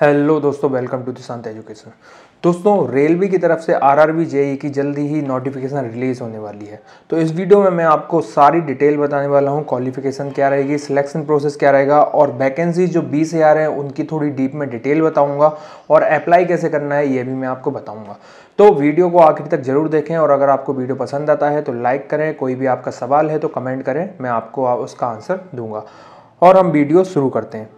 hello दोस्तों welcome to Dishant education दोस्तों railway की तरफ से आरआरबी जेई e की जल्दी ही नोटिफिकेशन रिलीज़ होने वाली है तो इस वीडियो में मैं आपको सारी डिटेल बताने वाला हूं क्वालिफिकेशन क्या रहेगी सिलेक्शन प्रोसेस क्या रहेगा और वैकेंसी जो बीस रहे हैं उनकी थोड़ी डीप में डिटेल बताऊँगा और अप्लाई कैसे करना है ये भी मैं आपको बताऊँगा तो वीडियो को आखिर तक ज़रूर देखें और अगर आपको वीडियो पसंद आता है तो लाइक करें कोई भी आपका सवाल है तो कमेंट करें मैं आपको उसका आंसर दूँगा और हम वीडियो शुरू करते हैं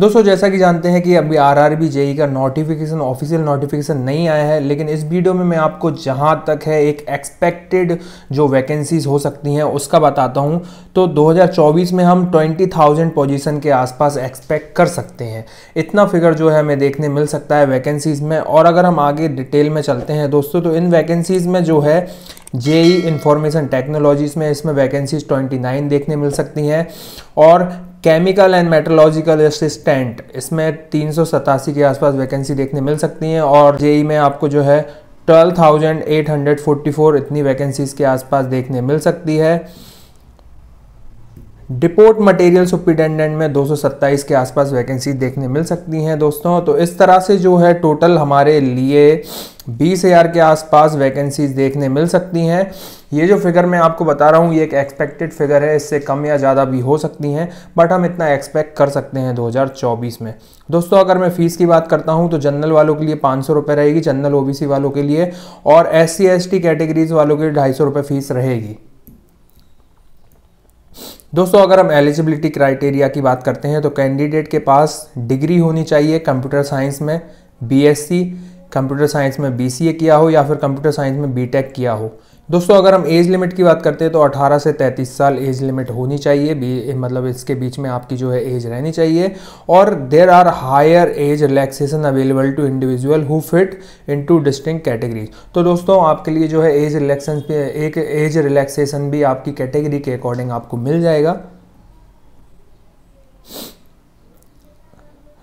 दोस्तों जैसा कि जानते हैं कि अभी आर आर बी जेई का नोटिफिकेशन ऑफिशियल नोटिफिकेशन नहीं आया है लेकिन इस वीडियो में मैं आपको जहां तक है एक एक्सपेक्टेड जो वैकेंसीज हो सकती हैं उसका बताता हूं तो 2024 में हम 20,000 पोजीशन के आसपास एक्सपेक्ट कर सकते हैं इतना फिगर जो है हमें देखने मिल सकता है वैकेंसीज़ में और अगर हम आगे डिटेल में चलते हैं दोस्तों तो इन वैकेंसीज़ में जो है जेई इन्फॉर्मेशन टेक्नोलॉजीज़ में इसमें वैकेंसीज 29 देखने मिल सकती हैं और केमिकल एंड मेट्रोलॉजिकल असिस्टेंट इसमें तीन के आसपास वैकेंसी देखने मिल सकती हैं और जेई में आपको जो है 12,844 इतनी वैकेंसीज के आसपास देखने मिल सकती है डिपोर्ट मटेरियल सुप्रिटेंडेंट में 227 के आसपास वैकेंसी देखने मिल सकती हैं दोस्तों तो इस तरह से जो है टोटल हमारे लिए बीस हज़ार के आसपास वैकेंसीज देखने मिल सकती हैं ये जो फिगर मैं आपको बता रहा हूँ ये एक एक्सपेक्टेड फिगर है इससे कम या ज़्यादा भी हो सकती हैं बट हम इतना एक्सपेक्ट कर सकते हैं 2024 में दोस्तों अगर मैं फ़ीस की बात करता हूँ तो जनरल वालों के लिए पाँच सौ रहेगी जनरल ओ वालों के लिए और एस सी कैटेगरीज वालों के लिए ढाई सौ फ़ीस रहेगी दोस्तों अगर हम एलिजिबिलिटी क्राइटेरिया की बात करते हैं तो कैंडिडेट के पास डिग्री होनी चाहिए कंप्यूटर साइंस में बीएससी कंप्यूटर साइंस में बीसीए किया हो या फिर कंप्यूटर साइंस में बीटेक किया हो दोस्तों अगर हम एज लिमिट की बात करते हैं तो 18 से 33 साल एज लिमिट होनी चाहिए मतलब इसके बीच में आपकी जो है एज रहनी चाहिए और there are higher age relaxation available to individual who fit in to distinct categories तो दोस्तों आपके लिए जो है एज रिलैक्सेशन एक एज रिलैक्सेशन भी आपकी कैटेगरी के अकॉर्डिंग आपको मिल जाएगा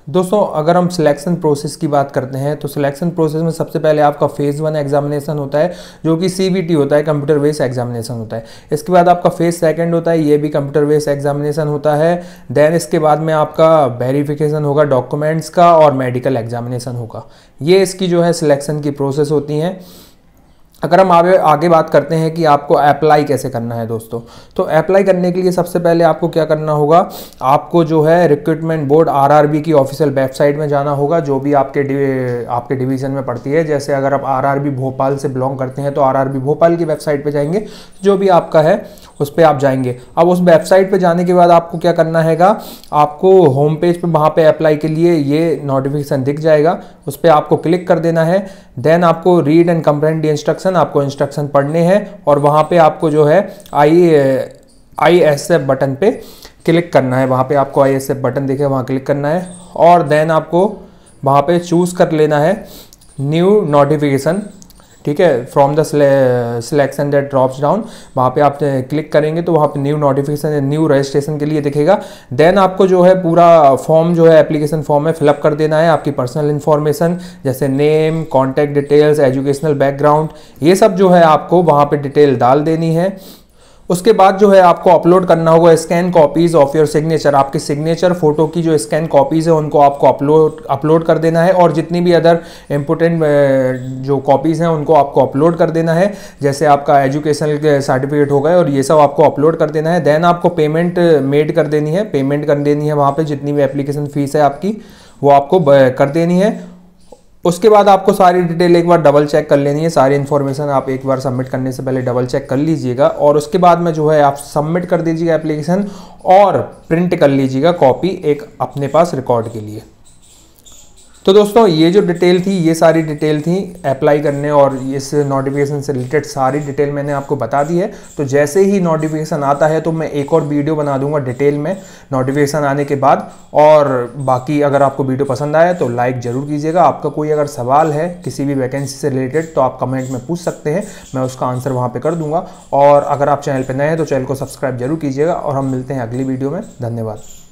दोस्तों अगर हम सिलेक्शन प्रोसेस की बात करते हैं तो सिलेक्शन प्रोसेस में सबसे पहले आपका फेज़ वन एग्जामिनेशन होता है जो कि सी होता है कंप्यूटर बेस एग्जामिनेशन होता है इसके बाद आपका फेज़ सेकंड होता है ये भी कंप्यूटर बेस एग्जामिनेशन होता है देन इसके बाद में आपका वेरिफिकेशन होगा डॉक्यूमेंट्स का और मेडिकल एग्जामिनेशन होगा ये इसकी जो है सिलेक्शन की प्रोसेस होती हैं अगर हम आगे आगे बात करते हैं कि आपको अप्लाई कैसे करना है दोस्तों तो अप्लाई करने के लिए सबसे पहले आपको क्या करना होगा आपको जो है रिक्रूटमेंट बोर्ड आरआरबी की ऑफिशियल वेबसाइट में जाना होगा जो भी आपके डि आपके डिवीज़न में पड़ती है जैसे अगर आप आरआरबी भोपाल से बिलोंग करते हैं तो आरआरबी भोपाल की वेबसाइट पर जाएंगे जो भी आपका है उस पर आप जाएंगे अब उस वेबसाइट पर जाने के बाद आपको क्या करना है आपको होम पेज पर वहाँ पर अप्लाई के लिए ये नोटिफिकेशन दिख जाएगा उस पर आपको क्लिक कर देना है देन आपको रीड एंड डी इंस्ट्रक्शन आपको इंस्ट्रक्शन पढ़ने हैं और वहाँ पर आपको जो है I I S F button पे क्लिक करना है वहाँ पे आपको आई एस एफ बटन देखे वहाँ क्लिक करना है और देन आपको वहाँ पे चूज़ कर लेना है न्यू नोटिफिकेशन ठीक है from the selection that drops down वहाँ पे आप क्लिक करेंगे तो वहाँ पे न्यू नोटिफिकेशन न्यू रजिस्ट्रेशन के लिए दिखेगा देन आपको जो है पूरा फॉर्म जो है एप्लीकेशन फॉर्म में फिलअप कर देना है आपकी पर्सनल इन्फॉर्मेशन जैसे name contact details educational background ये सब जो है आपको वहाँ पर डिटेल डाल देनी है उसके बाद जो है आपको अपलोड करना होगा scan copies of your signature आपके सिग्नेचर फोटो की जो स्कैन कॉपीज़ है उनको आपको अपलोड अपलोड कर देना है और जितनी भी अदर इम्पोर्टेंट जो कॉपीज़ हैं उनको आपको अपलोड कर देना है जैसे आपका एजुकेशनल सर्टिफिकेट हो गए और ये सब आपको अपलोड कर देना है देन आपको पेमेंट मेड कर देनी है पेमेंट कर देनी है वहाँ पर जितनी भी एप्लीकेशन फ़ीस है आपकी वो आपको कर देनी है उसके बाद आपको सारी डिटेल एक बार डबल चेक कर लेनी है सारी इन्फॉर्मेशन आप एक बार सबमिट करने से पहले डबल चेक कर लीजिएगा और उसके बाद में जो है आप सबमिट कर दीजिएगा एप्लीकेशन और प्रिंट कर लीजिएगा कॉपी एक अपने पास रिकॉर्ड के लिए तो दोस्तों ये जो डिटेल थी ये सारी डिटेल थी अप्लाई करने और इस नोटिफिकेशन से रिलेटेड सारी डिटेल मैंने आपको बता दी है तो जैसे ही नोटिफिकेशन आता है तो मैं एक और वीडियो बना दूंगा डिटेल में नोटिफिकेशन आने के बाद और बाकी अगर आपको वीडियो पसंद आया तो लाइक ज़रूर कीजिएगा आपका कोई अगर सवाल है किसी भी वैकेंसी से रिलेटेड तो आप कमेंट में पूछ सकते हैं मैं उसका आंसर वहाँ पर कर दूँगा और अगर आप चैनल पर नए हैं तो चैनल को सब्सक्राइब जरूर कीजिएगा और हम मिलते हैं अगली वीडियो में धन्यवाद